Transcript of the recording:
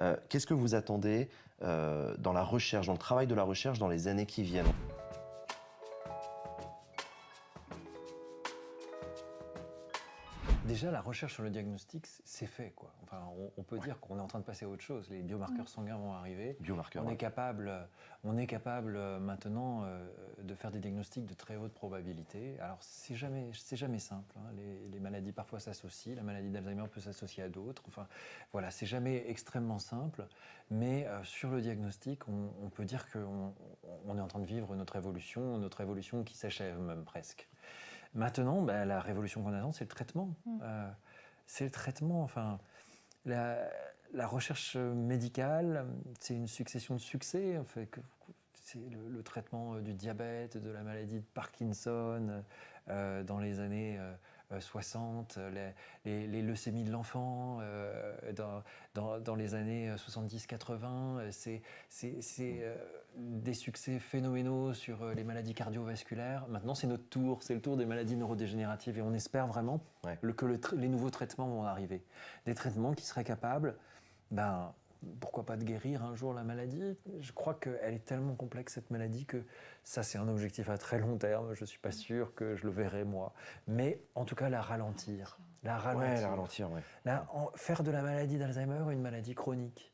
Euh, qu'est-ce que vous attendez euh, dans la recherche, dans le travail de la recherche dans les années qui viennent Déjà, la recherche sur le diagnostic, c'est fait. on, peut dire qu'on est en train de passer à autre chose. Les biomarqueurs mm. sanguins vont arriver. on, est capable, on est capable euh, maintenant euh, de faire des diagnostics de très haute probabilité. Alors, c'est jamais, jamais simple. Hein. Les, maladies parfois s'associent. La maladie d'Alzheimer peut s'associer à d'autres. Enfin, voilà, c'est jamais extrêmement simple. Mais euh, sur le diagnostic, on, peut dire qu'on est en train de vivre notre évolution, notre évolution qui s'achève même presque. Maintenant, bah, la révolution qu'on attend, c'est le traitement. Mm. Euh, c'est le traitement. Enfin, la, recherche médicale, c'est une succession de succès. En fait, c'est le, traitement euh, du diabète, de la maladie de Parkinson euh, dans les années 60, euh, euh, les, leucémies de l'enfant euh, dans, dans, les années 70-80. C'est mm. des succès phénoménaux sur les maladies cardiovasculaires. Maintenant, c'est notre tour, c'est le tour des maladies neurodégénératives et on espère vraiment que les nouveaux traitements vont arriver. Des traitements qui seraient capables ben, pourquoi pas de guérir un jour la maladie. Je crois qu'elle est tellement complexe, cette maladie, que ça, c'est un objectif à très long terme. Je ne suis pas mm. sûr que je le verrai, moi. Mais en tout cas, la ralentir. La ralentir. faire de la maladie d'Alzheimer une maladie chronique.